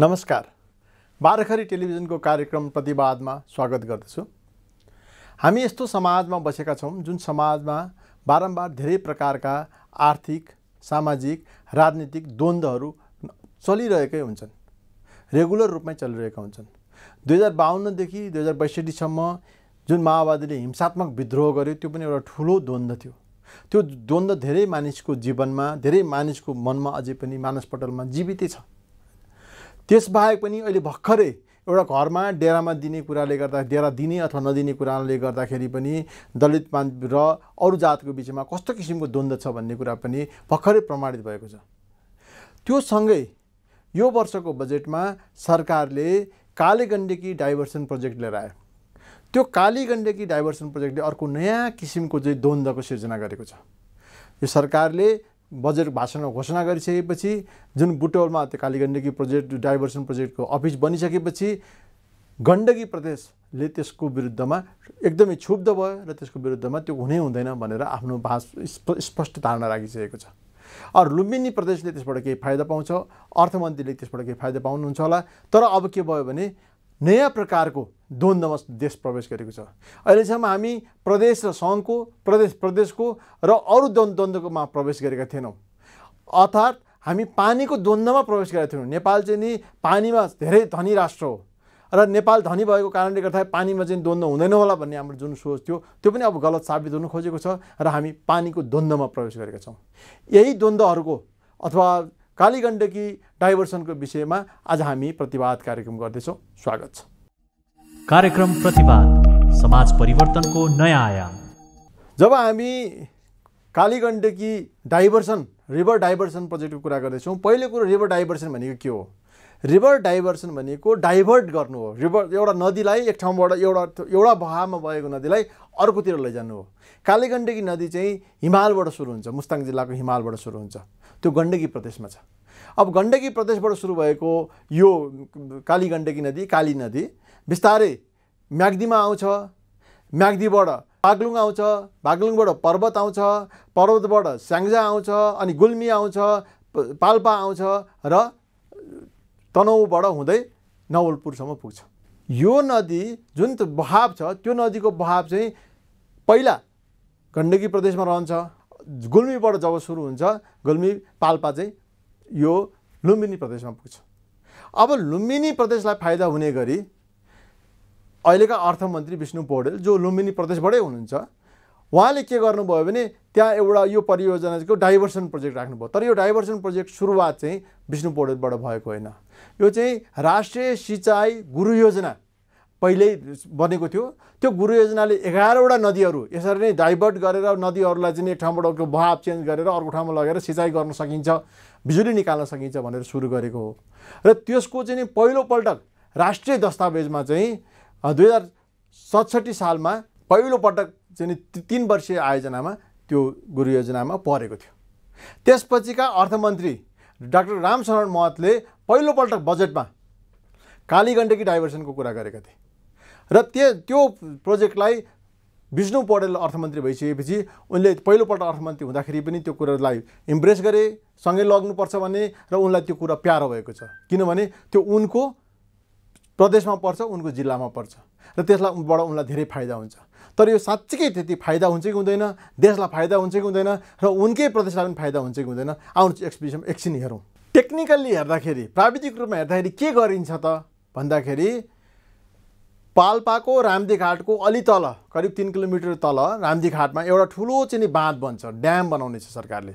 नमस्कार बारखरी टेलिभिजनको कार्यक्रम प्रतिवादमा स्वागत गर्दछु हामी यस्तो समाजमा बसेका छौँ जुन समाजमा बारम्बार धेरै प्रकारका आर्थिक सामाजिक राजनीतिक द्वन्द्वहरू चलिरहेकै हुन्छन् रेगुलर रूपमै चलिरहेका हुन्छन् दुई हजार बाहन्नदेखि दुई हजार बैसठीसम्म जुन माओवादीले हिंसात्मक विद्रोह गर्यो त्यो पनि एउटा ठुलो द्वन्द्व थियो त्यो द्वन्द्व धेरै मानिसको जीवनमा धेरै मानिसको मनमा अझै पनि मानसपटलमा जीवितै छ त्यसबाहेक पनि अहिले भर्खरै एउटा घरमा डेरामा दिने कुराले गर्दा डेरा दिने अथवा नदिने कुराले गर्दाखेरि पनि दलित र अरू जातको बिचमा कस्तो किसिमको द्वन्द्व छ भन्ने कुरा पनि भर्खरै प्रमाणित भएको छ त्यो सँगै यो वर्षको बजेटमा सरकारले कालीगण्डकी डाइभर्सन प्रोजेक्ट लिएर आयो त्यो काली गण्डकी डाइभर्सन प्रोजेक्टले अर्को नयाँ किसिमको चाहिँ द्वन्द्वको सिर्जना गरेको छ यो सरकारले बजेट भाषणमा घोषणा गरिसकेपछि जुन बुटौलमा त्यो काली गण्डकी प्रोजेक्ट डाइभर्सन प्रोजेक्टको अफिस बनिसकेपछि गण्डकी प्रदेशले त्यसको विरुद्धमा एकदमै क्षुब्ध भयो र त्यसको विरुद्धमा त्यो हुनै हुँदैन भनेर आफ्नो भाष स्पष्ट धारणा राखिसकेको छ अरू लुम्बिनी प्रदेशले त्यसबाट केही फाइदा पाउँछ अर्थमन्त्रीले त्यसबाट केही फाइदा पाउनुहुन्छ होला तर अब के भयो भने नयाँ प्रकारको द्वन्द्वमा देश प्रवेश गरेको छ अहिलेसम्म हामी प्रदेश र सङ्घको प्रदेश प्रदेशको र अरू द्वन्द द्वन्द्वकोमा प्रवेश गरेका थिएनौँ अर्थात् हामी पानीको द्वन्द्वमा प्रवेश गरेका थियौँ नेपाल चाहिँ नि पानीमा धेरै धनी राष्ट्र हो र नेपाल धनी भएको कारणले गर्दा पानीमा चाहिँ द्वन्द्व हुँदैन होला भन्ने हाम्रो जुन सोच थियो त्यो पनि अब गलत साबित हुन खोजेको छ र हामी पानीको द्वन्द्वमा प्रवेश गरेका छौँ यही द्वन्द्वहरूको अथवा कालीगण्डकी डाइभर्सनको विषयमा आज हामी प्रतिवाद कार्यक्रम गर्दैछौँ स्वागत छ कार्यक्रम प्रतिवाद समाज परिवर्तनको नयाँ आयाम जब हामी कालीगण्डकी डाइभर्सन रिभर डाइभर्सन प्रोजेक्टको कुरा गर्दैछौँ पहिलो कुरो रिभर डाइभर्सन भनेको के हो रिभर डाइभर्सन भनेको डाइभर्ट गर्नु हो रिभर एउटा नदीलाई एक ठाउँबाट एउटा एउटा बहावमा भएको नदीलाई अर्कोतिर लैजानु हो कालीगण्डकी नदी चाहिँ हिमालबाट सुरु हुन्छ मुस्ताङ जिल्लाको हिमालबाट सुरु हुन्छ त्यो गण्डकी प्रदेशमा छ अब गण्डकी प्रदेशबाट सुरु भएको यो काली गण्डकी नदी काली नदी बिस्तारै म्याग्दीमा आउँछ म्याग्दीबाट बागलुङ आउँछ बाग्लुङबाट पर्वत आउँछ पर्वतबाट स्याङ्जा आउँछ अनि गुल्मी आउँछ पाल्पा आउँछ र तनहुबाट हुँदै नवलपुरसम्म पुग्छ यो नदी जुन बहाव छ त्यो नदीको बहाव चाहिँ पहिला गण्डकी प्रदेशमा रहन्छ गुल्मीबाट जब सुरु हुन्छ गुल्मी पाल्पा चाहिँ यो लुम्बिनी प्रदेशमा पुग्छ अब लुम्बिनी प्रदेशलाई फाइदा हुने गरी अहिलेका अर्थमन्त्री विष्णु पौडेल जो लुम्बिनी प्रदेशबाटै हुनुहुन्छ उहाँले के गर्नुभयो भने त्यहाँ एउटा यो परियोजनाको डाइभर्सन प्रोजेक्ट राख्नुभयो तर यो डाइभर्सन प्रोजेक्ट सुरुवात चाहिँ विष्णु पौडेलबाट भएको होइन यो चाहिँ राष्ट्रिय सिँचाइ गुरु योजना पहिल्यै बनेको थियो त्यो गुरु योजनाले एघारवटा नदीहरू यसरी नै डाइभर्ट गरेर नदीहरूलाई चाहिँ एक ठाउँबाट बहाव चेन्ज गरेर अर्को ठाउँमा लगेर सिँचाइ गर्न सकिन्छ बिजुली निकाल्न सकिन्छ भनेर सुरु गरेको हो र त्यसको चाहिँ नि पहिलोपटक राष्ट्रिय दस्तावेजमा चाहिँ दुई हजार सतसट्ठी सालमा पहिलोपटक चाहिँ नि तिन वर्षीय आयोजनामा त्यो गुरु योजनामा परेको थियो त्यसपछिका अर्थमन्त्री डाक्टर रामशरण महतले पहिलोपल्ट बजेटमा कालीगण्डकी डाइभर्सनको कुरा गरेका थिए र त्यो त्यो प्रोजेक्टलाई विष्णु पौडेल अर्थमन्त्री भइसकेपछि उनले पहिलोपल्ट अर्थमन्त्री हुँदाखेरि पनि त्यो कुरालाई इम्प्रेस गरे सँगै लग्नुपर्छ भने र उनलाई त्यो कुरा प्यारो भएको छ किनभने त्यो उनको प्रदेशमा पर्छ उनको जिल्लामा पर्छ र त्यसलाईबाट उनलाई धेरै फाइदा हुन्छ तर यो साँच्चीकै त्यति फाइदा हुन्छ कि हुँदैन देशलाई फाइदा हुन्छ कि हुँदैन र उनकै प्रदेशलाई पनि फाइदा हुन्छ कि हुँदैन आउनु एक्सपिसन एकछिन हेरौँ टेक्निकल्ली हेर्दाखेरि प्राविधिक रूपमा हेर्दाखेरि के गरिन्छ त भन्दाखेरि पाल्पाको घाटको अलि तल करिब तिन किलोमिटर तल घाटमा एउटा ठुलो चाहिँ बाँध बन्छ ड्याम बनाउने छ सरकारले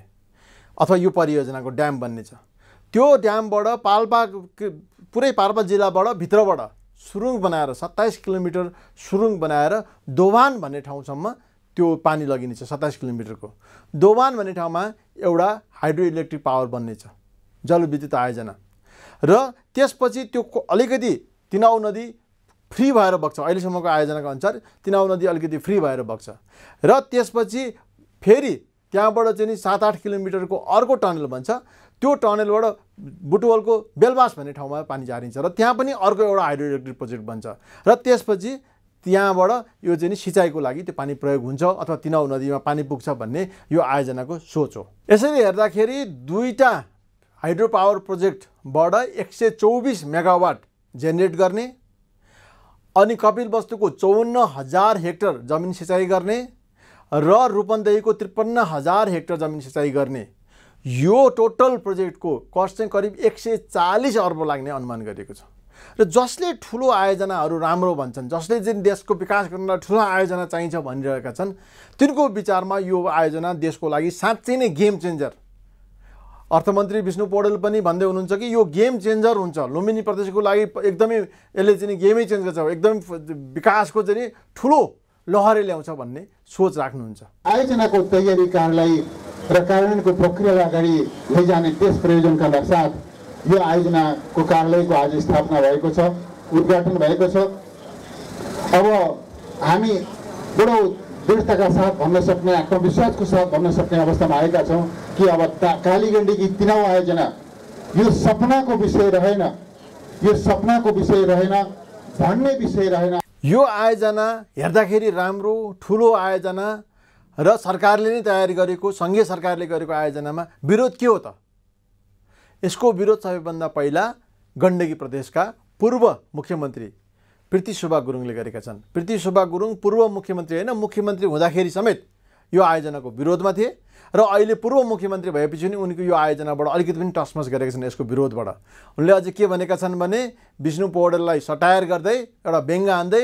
अथवा यो परियोजनाको ड्याम बन्ने छ त्यो ड्यामबाट पाल्पा पुरै पाल्पा जिल्लाबाट भित्रबाट सुरुङ बनाएर सत्ताइस किलोमिटर सुरुङ बनाएर दोभान भन्ने ठाउँसम्म त्यो पानी लगिनेछ सत्ताइस किलोमिटरको दोभान भन्ने ठाउँमा एउटा हाइड्रो इलेक्ट्रिक पावर बन्नेछ जलविद्युत आयोजना र त्यसपछि त्यो अलिकति तिनाउ नदी फ्री भएर बग्छ अहिलेसम्मको आयोजनाको अनुसार तिनाउ नदी अलिकति फ्री भएर बग्छ र त्यसपछि फेरि त्यहाँबाट चाहिँ नि सात आठ किलोमिटरको अर्को टनल भन्छ त्यो टनलबाट बुटवलको बेलबास भन्ने ठाउँमा पानी झारिन्छ र त्यहाँ पनि अर्को एउटा हाइड्रो इलेक्ट्रिक प्रोजेक्ट बन्छ र त्यसपछि त्यहाँबाट यो चाहिँ सिँचाइको लागि त्यो पानी प्रयोग हुन्छ अथवा तिनाउ नदीमा पानी पुग्छ भन्ने यो आयोजनाको सोच हो यसरी हेर्दाखेरि दुईवटा हाइड्रो पावर प्रोजेक्टबाट एक सय चौबिस मेगावाट जेनेरेट गर्ने अनि कपिल वस्तुको चौवन्न हजार हेक्टर जमिन सिँचाइ गर्ने र रूपन्देहीको त्रिपन्न हजार हेक्टर जमिन सिँचाइ गर्ने यो टोटल प्रोजेक्टको कस्ट चाहिँ करिब एक सय चालिस अर्ब लाग्ने अनुमान गरिएको छ र जसले ठुलो आयोजनाहरू राम्रो भन्छन् जसले जुन देशको विकास गर्नलाई ठुलो आयोजना चाहिन्छ भनिरहेका छन् तिनको विचारमा यो आयोजना देशको लागि साँच्चै नै गेम चेन्जर अर्थमन्त्री विष्णु पौडेल पनि भन्दै हुनुहुन्छ कि यो गेम चेन्जर हुन्छ लुम्बिनी प्रदेशको लागि एकदमै यसले चाहिँ गेमै चेन्ज गर्छ एकदमै विकासको चाहिँ ठुलो लहरै ल्याउँछ भन्ने सोच राख्नुहुन्छ आयोजनाको तयारी कार्यलाई र कार्यान्वयनको प्रक्रियालाई अगाडि लैजाने त्यस प्रयोजनका साथ यो आयोजनाको कार्यालयको आज स्थापना भएको छ उद्घाटन भएको छ अब हामी बडो दृढताका साथ भन्न सक्ने आत्मविश्वासको साथ भन्न सक्ने अवस्थामा आएका छौँ कि अब ता गण्डकी तिनाउ आयोजना यो सपनाको विषय रहेन यो सपनाको विषय रहेन भन्ने विषय रहेन यो आयोजना हेर्दाखेरि राम्रो ठुलो आयोजना र सरकारले नै तयारी गरेको सङ्घीय सरकारले गरेको आयोजनामा विरोध के हो त यसको विरोध सबैभन्दा पहिला गण्डकी प्रदेशका पूर्व मुख्यमन्त्री पृथ्वी शोभा गुरुङले गरेका छन् पृथ्वी शोभा गुरुङ पूर्व मुख्यमन्त्री होइन मुख्यमन्त्री हुँदाखेरि समेत यो आयोजनाको विरोधमा थिए र अहिले पूर्व मुख्यमन्त्री भएपछि पनि उनको यो आयोजनाबाट अलिकति पनि टसमस गरेका छन् यसको विरोधबाट उनले अझ के भनेका छन् भने विष्णु पौडेललाई सटायर गर्दै एउटा व्यङ्ग हान्दै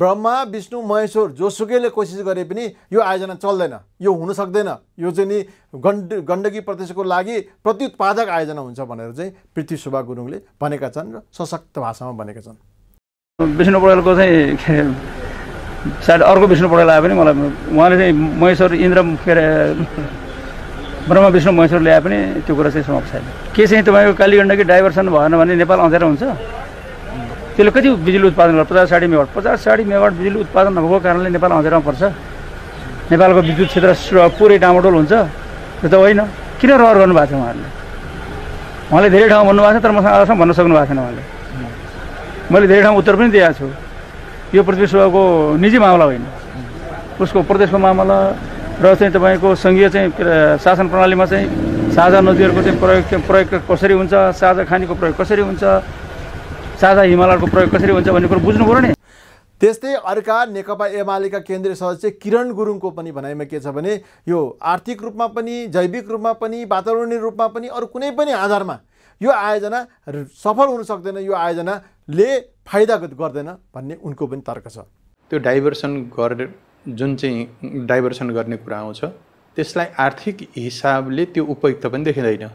ब्रह्मा विष्णु महेश्वर जोसुकैले कोसिस गरे पनि यो आयोजना चल्दैन यो हुन सक्दैन यो चाहिँ नि गण्ड गण्डकी प्रदेशको लागि प्रत्युत्पादक आयोजना हुन्छ भनेर चाहिँ पृथ्वी शोभा गुरुङले भनेका छन् र सशक्त भाषामा भनेका छन् विष्णु पौडेलको चाहिँ के अरे सायद अर्को विष्णु पौडेल आए पनि मलाई उहाँले चाहिँ महेश्वर इन्द्र के अरे ब्रह्म विष्णु महेश्वर ल्याए पनि त्यो कुरा चाहिँ समाप्त छैन के चाहिँ तपाईँको कालीगण्डकी डाइभर्सन भएन भने नेपाल अँधेर हुन्छ त्यसले कति बिजुली उत्पादन गर्छ पचास साठी मेगावाट पचास साठी मेगावाट बिजुली उत्पादन नभएको कारणले नेपाल अँधेरमा पर्छ नेपालको विद्युत क्षेत्र पुरै डामाडोल हुन्छ त्यो त होइन किन रहर गर्नुभएको छ उहाँहरूले उहाँले धेरै ठाउँ भन्नुभएको छ तर मसँग आजसम्म भन्न सक्नु भएको छैन उहाँले मैले धेरै ठाउँ उत्तर पनि दिएको छु यो पृथ्वी सभाको निजी मामला होइन उसको प्रदेशको मामला र चाहिँ तपाईँको सङ्घीय चाहिँ शासन प्रणालीमा चाहिँ साझा नदीहरूको चाहिँ प्रयोग प्रयोग कसरी हुन्छ साझा खानीको प्रयोग कसरी हुन्छ साझा हिमालयको प्रयोग कसरी हुन्छ भन्ने कुरो बुझ्नु पऱ्यो नि त्यस्तै अर्का नेकपा एमालेका केन्द्रीय सदस्य किरण गुरुङको पनि भनाइमा के छ भने यो आर्थिक रूपमा पनि जैविक रूपमा पनि वातावरणीय रूपमा पनि अरू कुनै पनि आधारमा यो आयोजना सफल हुन सक्दैन यो आयोजना ले फाइदा गर्दैन भन्ने उनको पनि तर्क छ त्यो डाइभर्सन गर जुन चाहिँ डाइभर्सन गर्ने कुरा आउँछ त्यसलाई आर्थिक हिसाबले त्यो उपयुक्त पनि देखिँदैन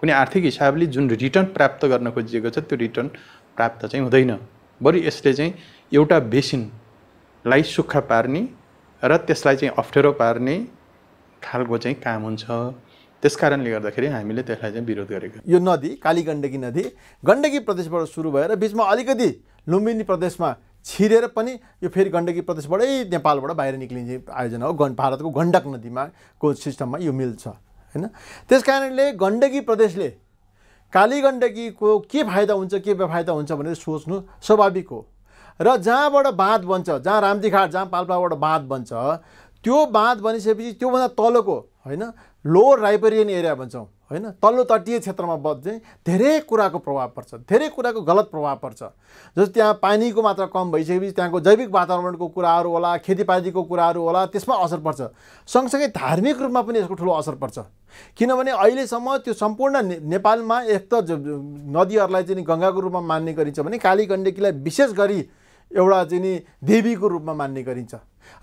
कुनै आर्थिक हिसाबले जुन रिटर्न प्राप्त गर्न खोजिएको छ त्यो रिटर्न प्राप्त चाहिँ हुँदैन बरु यसले चाहिँ एउटा बेसिनलाई सुक्खा पार्ने र त्यसलाई चाहिँ अप्ठ्यारो पार्ने खालको चाहिँ काम हुन्छ त्यस कारणले गर्दाखेरि हामीले त्यसलाई चाहिँ विरोध गरेको यो नदी काली गण्डकी नदी गण्डकी प्रदेशबाट सुरु भएर बिचमा अलिकति लुम्बिनी प्रदेशमा छिरेर पनि यो फेरि गण्डकी प्रदेशबाटै नेपालबाट बाहिर निक्लिने आयोजना हो गण भारतको गण्डक नदीमा को सिस्टममा यो मिल्छ होइन त्यस कारणले गण्डकी प्रदेशले काली गण्डकीको के फाइदा हुन्छ के बेफाइदा हुन्छ भनेर सोच्नु स्वाभाविक हो र जहाँबाट बाँध बन्छ जहाँ रामदीघाट जहाँ पाल्पाबाट बाँध बन्छ त्यो बाँध बनिसकेपछि त्योभन्दा तलको होइन लोवर राइबेरियन एरिया भन्छौँ होइन तल्लो तटीय क्षेत्रमा बध चाहिँ धेरै कुराको प्रभाव पर्छ धेरै कुराको गलत प्रभाव पर्छ जस्तो त्यहाँ पानीको मात्रा कम भइसकेपछि त्यहाँको जैविक वातावरणको कुराहरू होला खेतीपातीको कुराहरू होला त्यसमा असर पर्छ सँगसँगै धार्मिक रूपमा पनि यसको ठुलो असर पर्छ किनभने अहिलेसम्म त्यो सम्पूर्ण ने, नेपालमा एक त नदीहरूलाई चाहिँ गङ्गाको रूपमा मान्ने गरिन्छ भने काली गण्डकीलाई विशेष गरी एउटा चाहिँ नि देवीको रूपमा मान्ने गरिन्छ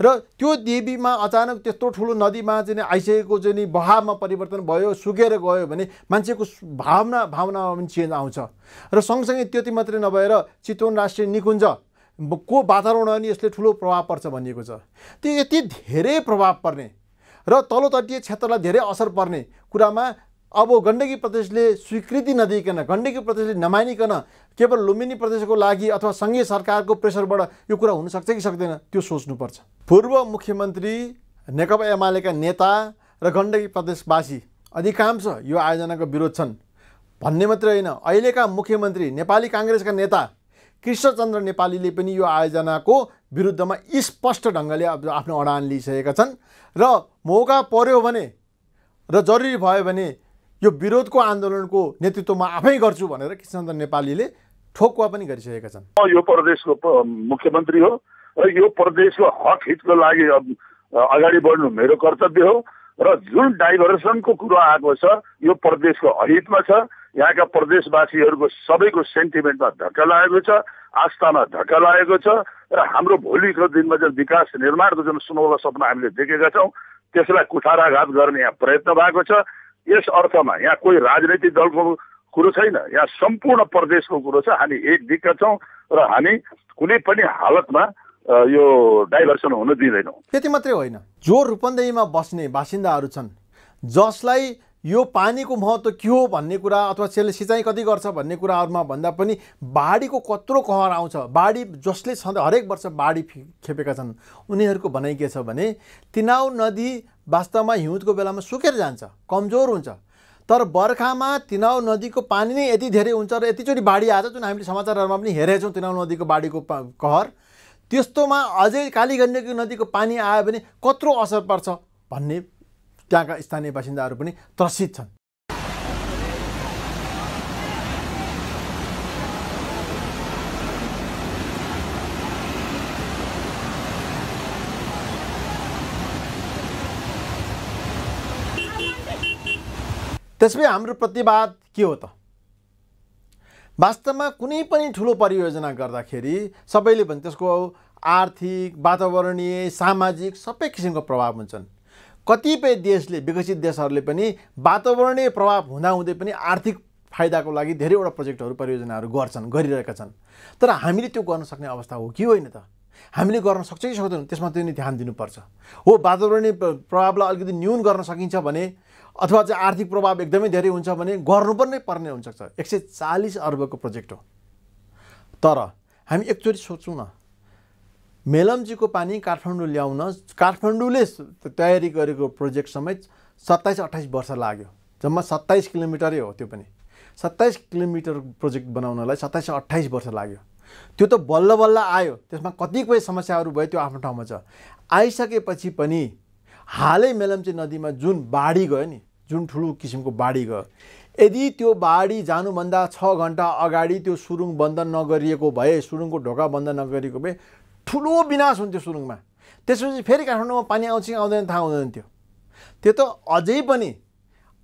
र त्यो देवीमा अचानक त्यस्तो ठुलो नदीमा चाहिँ आइसकेको चाहिँ नि बहावमा परिवर्तन भयो सुकेर गयो भने मान्छेको भावना भावनामा पनि चेन्ज आउँछ र सँगसँगै त्यति मात्रै नभएर चितवन राष्ट्रिय निकुञ्ज को वातावरण पनि यसले ठुलो प्रभाव पर्छ भनिएको छ त्यो यति धेरै प्रभाव पर्ने र तटीय क्षेत्रलाई धेरै असर पर्ने कुरामा अब गण्डकी प्रदेशले स्वीकृति नदिइकन गण्डकी प्रदेशले नमानिकन केवल लुम्बिनी प्रदेशको लागि अथवा सङ्घीय सरकारको प्रेसरबाट यो कुरा हुनसक्छ कि सक्दैन त्यो सोच्नुपर्छ पूर्व मुख्यमन्त्री नेकपा एमालेका नेता र गण्डकी प्रदेशवासी अधिकांश यो आयोजनाको विरोध छन् भन्ने मात्रै होइन अहिलेका मुख्यमन्त्री नेपाली काङ्ग्रेसका नेता कृष्णचन्द्र नेपालीले पनि यो आयोजनाको विरुद्धमा स्पष्ट ढङ्गले आफ्नो अडान लिइसकेका छन् र मौका पर्यो भने र जरुरी भयो भने यो विरोधको आन्दोलनको नेतृत्व म आफै गर्छु भनेर कृष्णचन्द्र नेपालीले ठोकुवा पनि गरिसकेका छन् यो प्रदेशको मुख्यमन्त्री हो र यो प्रदेशको हक हितको लागि अगाडि बढ्नु मेरो कर्तव्य हो र जुन डाइभर्सनको कुरो आएको छ यो प्रदेशको अहितमा छ यहाँका प्रदेशवासीहरूको सबैको सेन्टिमेन्टमा धक्का लागेको छ आस्थामा धक्का लागेको छ र हाम्रो भोलिको दिनमा जुन विकास निर्माणको जुन सुनौलो सपना हामीले देखेका छौँ त्यसलाई कुठाराघात गर्ने यहाँ प्रयत्न भएको छ यस अर्थमा यहाँ कोही राजनैतिक दलको कुरो छैन यहाँ सम्पूर्ण प्रदेशको कुरो छ हामी दिक्क छौँ र हामी कुनै पनि हालतमा यो डाइभर्सन हुन दिँदैनौँ त्यति मात्रै होइन जो रूपन्देहीमा बस्ने बासिन्दाहरू छन् जसलाई यो पानीको महत्त्व के हो भन्ने कुरा अथवा त्यसले सिँचाइ कति गर्छ भन्ने कुराहरूमा भन्दा पनि बाढीको कत्रो कहर आउँछ बाढी जसले सधैँ हरेक वर्ष बाढी खेपेका छन् उनीहरूको भनाइ के छ भने तिनाउ नदी वास्तवमा हिउँदको बेलामा सुकेर जान्छ कमजोर हुन्छ तर बर्खामा तिनाउ नदीको पानी नै यति धेरै हुन्छ र यतिचोटि बाढी आएको जुन हामीले समाचारहरूमा पनि हेरेछौँ तिनाउ नदीको बाढीको कहर त्यस्तोमा अझै कालीगण्डकी नदीको पानी आयो भने कत्रो असर पर्छ भन्ने त्यहाँका स्थानीय बासिन्दाहरू पनि त्रसित छन् त्यसपछि हाम्रो प्रतिवाद के हो त वास्तवमा कुनै पनि ठुलो परियोजना गर्दाखेरि सबैले भने त्यसको आर्थिक वातावरणीय सामाजिक सबै किसिमको प्रभाव हुन्छन् कतिपय देशले विकसित देशहरूले पनि वातावरणीय प्रभाव हुँदाहुँदै पनि आर्थिक फाइदाको लागि धेरैवटा प्रोजेक्टहरू परियोजनाहरू गर्छन् गरिरहेका छन् तर हामीले त्यो गर्न सक्ने अवस्था हो कि होइन त हामीले गर्न सक्छ कि सक्दैनौँ त्यसमा त्यो नै ध्यान दिनुपर्छ हो वातावरणीय प्रभावलाई अलिकति न्यून गर्न सकिन्छ भने अथवा चाहिँ आर्थिक प्रभाव एकदमै धेरै हुन्छ भने गर्नुपर्ने पर्ने हुनसक्छ एक सय चालिस अर्बको प्रोजेक्ट हो तर हामी एकचोटि सोचौँ न मेलम्चीको पानी काठमाडौँ ल्याउन काठमाडौँले तयारी गरेको प्रोजेक्ट समेत सत्ताइस अट्ठाइस वर्ष लाग्यो जम्मा सत्ताइस किलोमिटरै हो त्यो पनि सत्ताइस किलोमिटर प्रोजेक्ट बनाउनलाई सत्ताइस अट्ठाइस वर्ष लाग्यो त्यो त बल्ल बल्ल आयो त्यसमा कतिपय समस्याहरू भयो त्यो आफ्नो ठाउँमा छ आइसकेपछि पनि हालै मेलम्ची नदीमा जुन बाढी गयो नि जुन ठुलो किसिमको बाढी गयो यदि त्यो बाढी जानुभन्दा छ घन्टा अगाडि त्यो सुरुङ बन्द नगरिएको भए सुरुङको ढोका बन्द नगरिएको भए ठुलो विनाश हुन्थ्यो सुरुङमा त्यसपछि फेरि काठमाडौँमा पानी आउँछ कि आउँदैन थाहा हुँदैन थियो त्यो त अझै पनि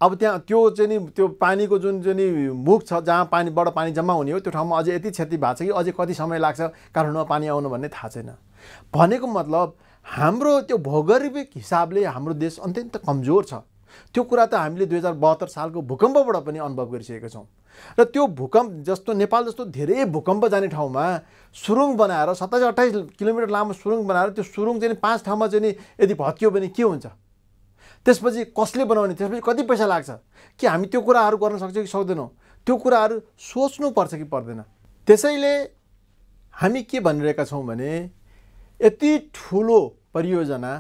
अब त्यहाँ त्यो चाहिँ नि त्यो पानीको जुन जुन मुख छ जहाँ पानीबाट पानी जम्मा हुने हो त्यो ठाउँमा अझै यति क्षति भएको छ कि अझै कति समय लाग्छ काठमाडौँमा पानी आउनु भन्ने थाहा छैन भनेको मतलब हाम्रो त्यो भौगोलिक हिसाबले हाम्रो देश अत्यन्त कमजोर छ त्यो कुरा त हामीले दुई हजार बहत्तर सालको भूकम्पबाट पनि अनुभव गरिसकेका छौँ र त्यो भूकम्प जस्तो नेपाल जस्तो धेरै भूकम्प जाने ठाउँमा सुरुङ बनाएर सत्ताइस अट्ठाइस किलोमिटर लामो सुरुङ बनाएर त्यो सुरुङ चाहिँ पाँच ठाउँमा चाहिँ यदि भत्कियो भने के हुन्छ त्यसपछि कसले बनाउने त्यसपछि कति पैसा लाग्छ कि हामी त्यो कुराहरू गर्न सक्छौँ कि सक्दैनौँ त्यो कुराहरू सोच्नुपर्छ कि पर्दैन त्यसैले हामी के भनिरहेका छौँ भने यति ठुलो परियोजना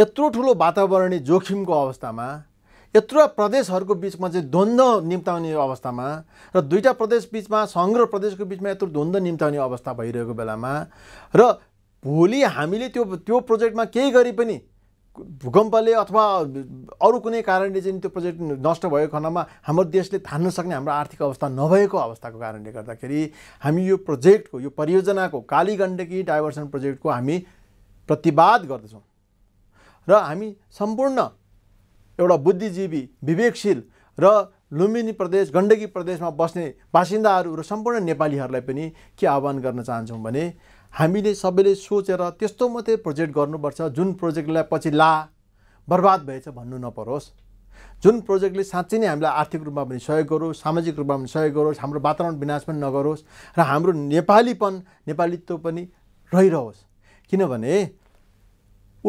यत्रो ठुलो वातावरणीय जोखिमको अवस्थामा यत्रो प्रदेशहरूको बिचमा चाहिँ द्वन्द्व निम्ताउने अवस्थामा र दुईवटा प्रदेश बिचमा सङ्ग्रह प्रदेशको बिचमा यत्रो द्वन्द्व निम्ताउने अवस्था भइरहेको बेलामा र भोलि हामीले त्यो त्यो प्रोजेक्टमा केही गरी पनि भूकम्पले अथवा अरू कुनै कारणले चाहिँ त्यो प्रोजेक्ट नष्ट भएको खण्डमा हाम्रो देशले थान्न सक्ने हाम्रो आर्थिक अवस्था नभएको अवस्थाको कारणले गर्दाखेरि हामी यो प्रोजेक्टको यो परियोजनाको काली गण्डकी डाइभर्सन प्रोजेक्टको हामी प्रतिवाद गर्दछौँ र हामी सम्पूर्ण एउटा बुद्धिजीवी विवेकशील र लुम्बिनी प्रदेश गण्डकी प्रदेशमा बस्ने बासिन्दाहरू र सम्पूर्ण नेपालीहरूलाई पनि के आह्वान गर्न चाहन्छौँ भने हामीले सबैले सोचेर त्यस्तो मात्रै प्रोजेक्ट गर्नुपर्छ जुन प्रोजेक्टलाई पछि ला बर्बाद भएछ भन्नु नपरोस् जुन प्रोजेक्टले साँच्चै नै हामीलाई आर्थिक रूपमा पनि सहयोग गरोस् सामाजिक रूपमा पनि सहयोग गरोस् हाम्रो वातावरण विनाश पनि नगरोस् र हाम्रो नेपालीपन नेपालीत्व पनि रहिरहोस् किनभने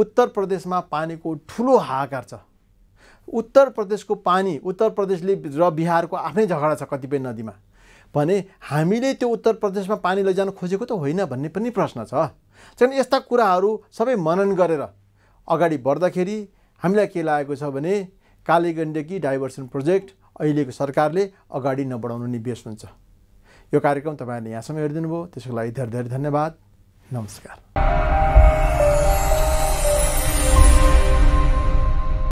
उत्तर प्रदेशमा पानीको ठुलो हाहाकार छ उत्तर प्रदेशको पानी उत्तर प्रदेशले र बिहारको आफ्नै झगडा छ कतिपय नदीमा भने हामीले त्यो उत्तर प्रदेशमा पानी लैजान खोजेको त होइन भन्ने पनि प्रश्न छ किनभने यस्ता कुराहरू सबै मनन गरेर अगाडि बढ्दाखेरि हामीलाई के लागेको छ भने कालीगण्डकी डाइभर्सन प्रोजेक्ट अहिलेको सरकारले अगाडि नबढाउनु निवेश हुन्छ यो कार्यक्रम तपाईँहरूले यहाँसम्म हेरिदिनु भयो त्यसको लागि धेरै धेरै धन्यवाद नमस्कार